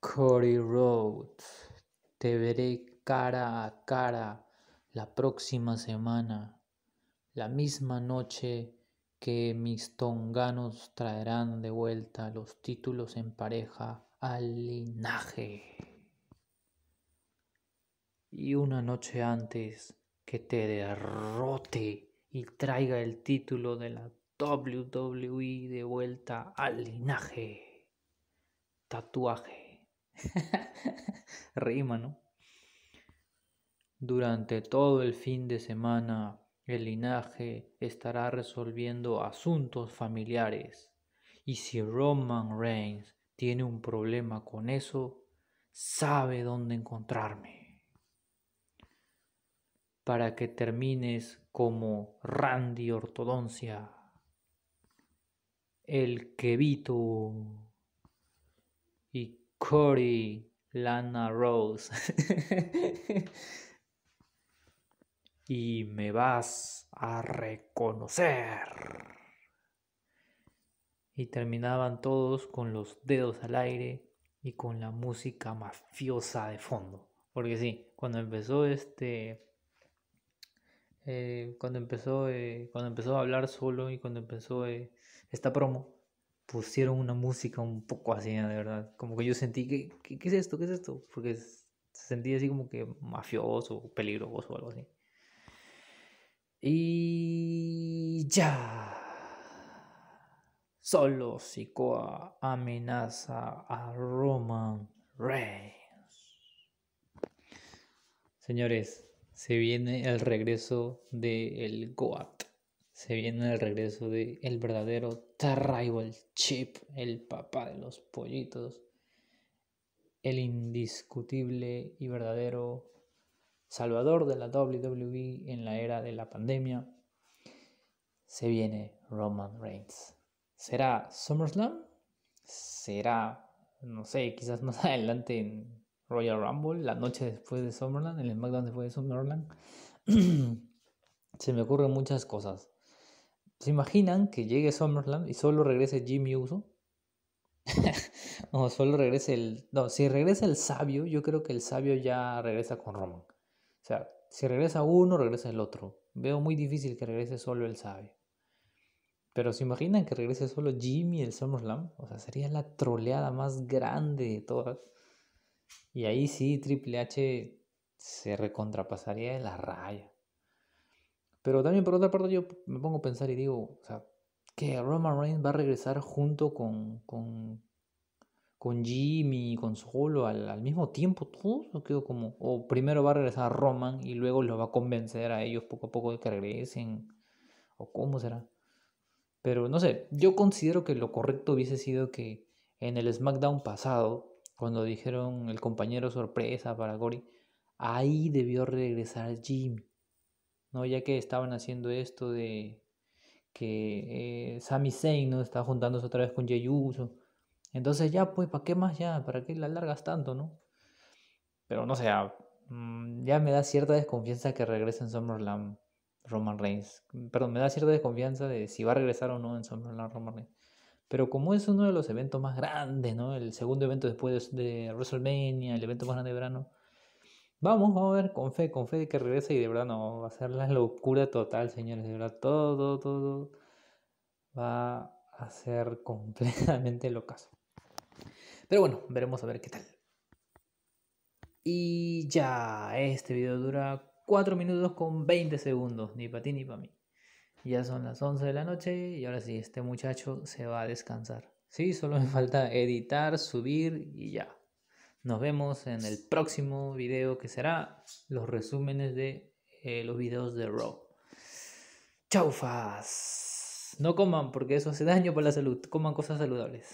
Cody Rhodes. Te veré cara a cara la próxima semana, la misma noche que mis tonganos traerán de vuelta los títulos en pareja al linaje. Y una noche antes que te derrote y traiga el título de la WWE de vuelta al linaje. Tatuaje. Rima, ¿no? Durante todo el fin de semana, el linaje estará resolviendo asuntos familiares. Y si Roman Reigns tiene un problema con eso, sabe dónde encontrarme. Para que termines como Randy Ortodoncia. El quevito. Y Corey Lana Rose. y me vas a reconocer. Y terminaban todos con los dedos al aire y con la música mafiosa de fondo. Porque sí, cuando empezó este... Eh, cuando empezó eh, cuando empezó a hablar solo y cuando empezó eh, esta promo pusieron una música un poco así, de verdad. Como que yo sentí, que qué, es esto? ¿Qué es esto? Porque se sentía así como que mafioso, peligroso o algo así. Y ya. Solo Sikoa amenaza a Roman Reigns. Señores, se viene el regreso del de Goat se viene el regreso de el verdadero Terrible Chip, el papá de los pollitos, el indiscutible y verdadero salvador de la WWE en la era de la pandemia. Se viene Roman Reigns. ¿Será SummerSlam? ¿Será, no sé, quizás más adelante en Royal Rumble, la noche después de SummerSlam, el SmackDown después de SummerSlam? se me ocurren muchas cosas. ¿Se imaginan que llegue SummerSlam y solo regrese Jimmy Uso? o solo regrese el... No, si regresa el sabio, yo creo que el sabio ya regresa con Roman. O sea, si regresa uno, regresa el otro. Veo muy difícil que regrese solo el sabio. Pero ¿se imaginan que regrese solo Jimmy el SummerSlam? O sea, sería la troleada más grande de todas. Y ahí sí, Triple H se recontrapasaría de la raya. Pero también por otra parte yo me pongo a pensar y digo, o sea, que Roman Reigns va a regresar junto con, con, con Jimmy y con Solo al, mismo tiempo todos, o como, o primero va a regresar Roman y luego los va a convencer a ellos poco a poco de que regresen, o cómo será. Pero no sé, yo considero que lo correcto hubiese sido que en el SmackDown pasado, cuando dijeron el compañero sorpresa para Gory, ahí debió regresar Jimmy. ¿no? Ya que estaban haciendo esto de que Sammy eh, Sami Zayn, ¿no? Está juntándose otra vez con Jey Uso. Entonces ya, pues, ¿para qué más ya? ¿Para qué la largas tanto, no? Pero no sé, ah, mm, ya, me da cierta desconfianza que regrese en SummerSlam Roman Reigns. Perdón, me da cierta desconfianza de si va a regresar o no en SummerSlam Roman Reigns. Pero como es uno de los eventos más grandes, ¿no? El segundo evento después de WrestleMania, el evento más grande de verano, Vamos, a ver con fe, con fe de que regresa y de verdad no va a ser la locura total, señores. De verdad, todo, todo, va a ser completamente locazo. Pero bueno, veremos a ver qué tal. Y ya, este video dura 4 minutos con 20 segundos, ni para ti ni para mí. Ya son las 11 de la noche y ahora sí, este muchacho se va a descansar. Sí, solo me falta editar, subir y ya. Nos vemos en el próximo video que será los resúmenes de eh, los videos de Raw. Chaufas. No coman porque eso hace daño para la salud. Coman cosas saludables.